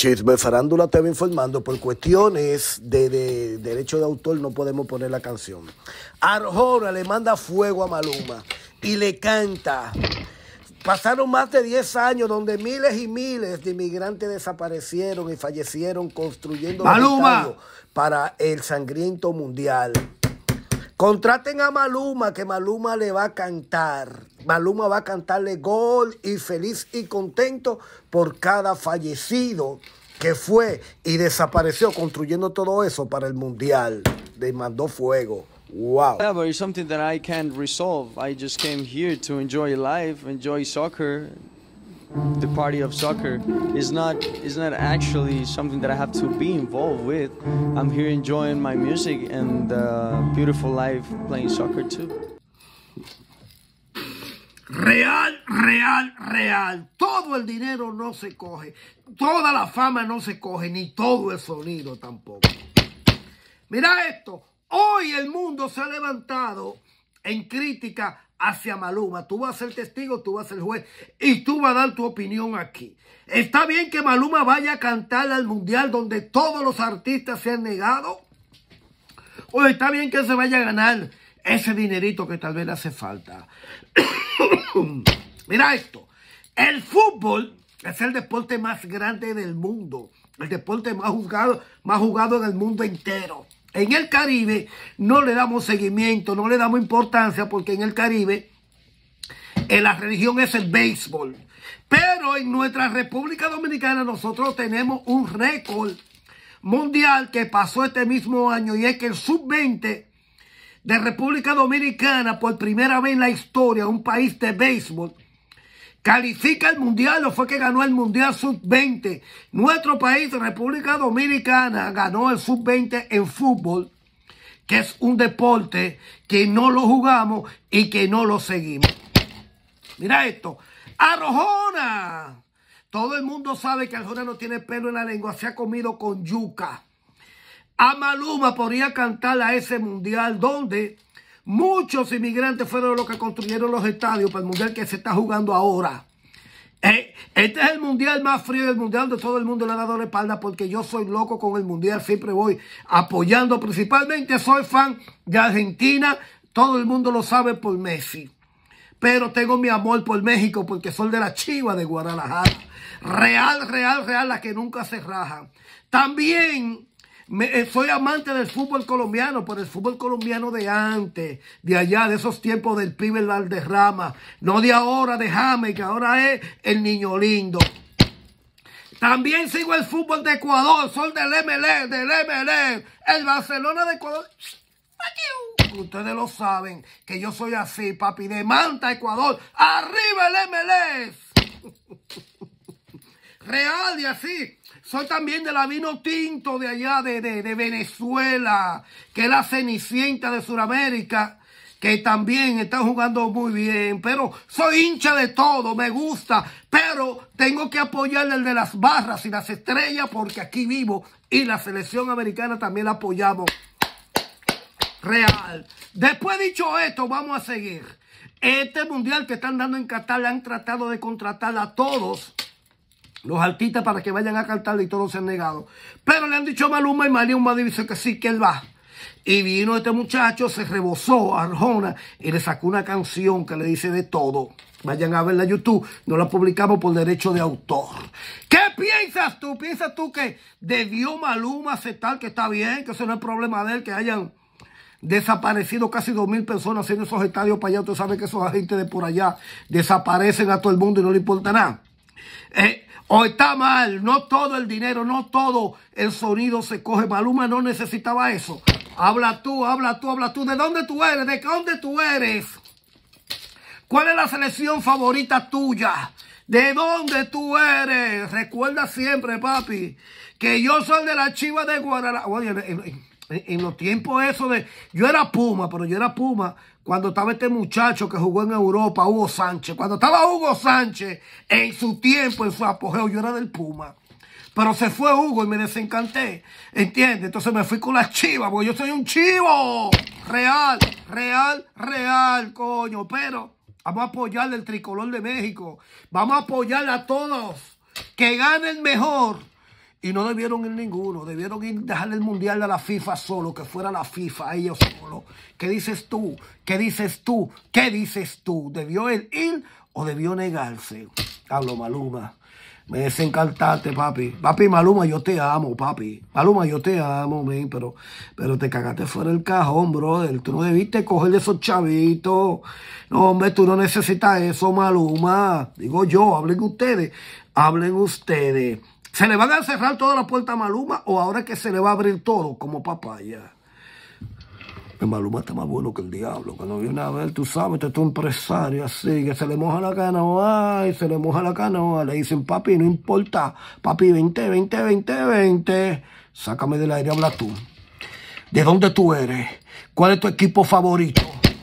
Chisme Farándula te va informando, por cuestiones de, derecho de autor no podemos poner la canción. Arjona le manda fuego a Maluma y le canta. Pasaron más de 10 años donde miles y miles de inmigrantes desaparecieron y fallecieron construyendo Maluma para el sangriento mundial. Contraten a Maluma que Maluma le va a cantar. Maluma va a cantarle gol y feliz y contento por cada fallecido que fue y desapareció construyendo todo eso para el mundial. Le mandó fuego. Wow. Yeah, but it's something that I can't resolve. I just came here to enjoy life, enjoy soccer, the party of soccer. is not, it's not actually something that I have to be involved with. I'm here enjoying my music and the uh, beautiful life playing soccer too. Real, real, real. Todo el dinero no se coge. Toda la fama no se coge, ni todo el sonido tampoco. Mira esto. Hoy el mundo se ha levantado en crítica hacia Maluma. Tú vas a ser testigo, tú vas a ser juez y tú vas a dar tu opinión aquí. Está bien que Maluma vaya a cantar al mundial donde todos los artistas se han negado. O está bien que se vaya a ganar ese dinerito que tal vez le hace falta. Mira esto, el fútbol es el deporte más grande del mundo, el deporte más jugado, más jugado en el mundo entero. En el Caribe no le damos seguimiento, no le damos importancia porque en el Caribe en la religión es el béisbol. Pero en nuestra República Dominicana nosotros tenemos un récord mundial que pasó este mismo año y es que el sub-20 de República Dominicana, por primera vez en la historia, un país de béisbol, califica el mundial o fue que ganó el mundial sub-20. Nuestro país, República Dominicana, ganó el sub-20 en fútbol, que es un deporte que no lo jugamos y que no lo seguimos. Mira esto, Arrojona. Todo el mundo sabe que Arrojona no tiene pelo en la lengua, se ha comido con yuca. A Maluma podría cantar a ese mundial donde muchos inmigrantes fueron los que construyeron los estadios para el mundial que se está jugando ahora. Eh, este es el mundial más frío del mundial de todo el mundo le ha dado la espalda porque yo soy loco con el mundial, siempre voy apoyando, principalmente soy fan de Argentina, todo el mundo lo sabe por Messi. Pero tengo mi amor por México porque soy de la chiva de Guadalajara. Real, real, real, la que nunca se raja. También eh, soy amante del fútbol colombiano, por el fútbol colombiano de antes, de allá, de esos tiempos del pibe alderrama. no de ahora, de que ahora es el niño lindo. También sigo el fútbol de Ecuador, soy del MLE, del MLE, el Barcelona de Ecuador. Ustedes lo saben, que yo soy así, papi, de Manta, Ecuador. ¡Arriba el MLS! Real y así. Soy también de la vino tinto de allá, de, Venezuela, que es la cenicienta de Sudamérica, que también está jugando muy bien. Pero soy hincha de todo, me gusta. Pero tengo que apoyar el de las barras y las estrellas porque aquí vivo y la selección americana también la apoyamos. Real. Después dicho esto, vamos a seguir. Este mundial que están dando en Qatar, han tratado de contratar a todos los artistas para que vayan a cantarle y todos se han negado. Pero le han dicho a Maluma y Maluma Humada dice que sí, que él va. Y vino este muchacho, se rebosó a Arjona y le sacó una canción que le dice de todo. Vayan a verla en YouTube, no la publicamos por derecho de autor. ¿Qué piensas tú? ¿Piensas tú que debió Maluma tal que está bien, que eso no es problema de él, que hayan desaparecido casi dos mil personas en esos estadios para allá? Usted sabe que esos agentes de por allá desaparecen a todo el mundo y no le importa nada. Eh, o está mal, no todo el dinero, no todo el sonido se coge. Maluma no necesitaba eso. Habla tú, habla tú, habla tú. ¿De dónde tú eres? ¿De dónde tú eres? ¿Cuál es la selección favorita tuya? ¿De dónde tú eres? Recuerda siempre, papi, que yo soy de la chiva de Guadalajara. En, los tiempos eso de... Yo era Puma, pero yo era Puma cuando estaba este muchacho que jugó en Europa, Hugo Sánchez. Cuando estaba Hugo Sánchez en su tiempo, en su apogeo, yo era del Puma. Pero se fue Hugo y me desencanté. ¿Entiendes? Entonces me fui con las chivas, porque yo soy un chivo. Real, real, real, coño. Pero vamos a apoyar el tricolor de México. Vamos a apoyarle a todos. Que gane el mejor. Y no debieron ir ninguno, debieron ir dejar el mundial a la FIFA solo, que fuera la FIFA, ellos solo. ¿Qué dices tú? ¿Qué dices tú? ¿Qué dices tú? ¿Debió él ir o debió negarse? Hablo Maluma. Me desencantaste, papi. Papi, Maluma, yo te amo, papi. Maluma, yo te amo, pero, pero te cagaste fuera del cajón, brother. Tú no debiste coger esos chavitos. No, hombre, tú no necesitas eso, Maluma. Digo yo, hablen ustedes. Hablen ustedes. ¿Se le van a cerrar todas las puertas a Maluma o ahora es que se le va a abrir todo como papaya? El Maluma está más bueno que el diablo. Cuando viene a ver, tú sabes, este es un empresario así, que se le moja la canoa y se le moja la canoa. Le dicen, papi, no importa. Papi, 20, 20, 20, 20. Sácame del aire, habla tú. ¿De dónde tú eres? ¿Cuál es tu equipo favorito?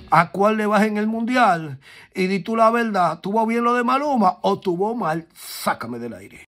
¿A cuál le vas en el mundial? Y di tú la verdad, ¿tuvo bien lo de Maluma o tuvo mal? Sácame del aire.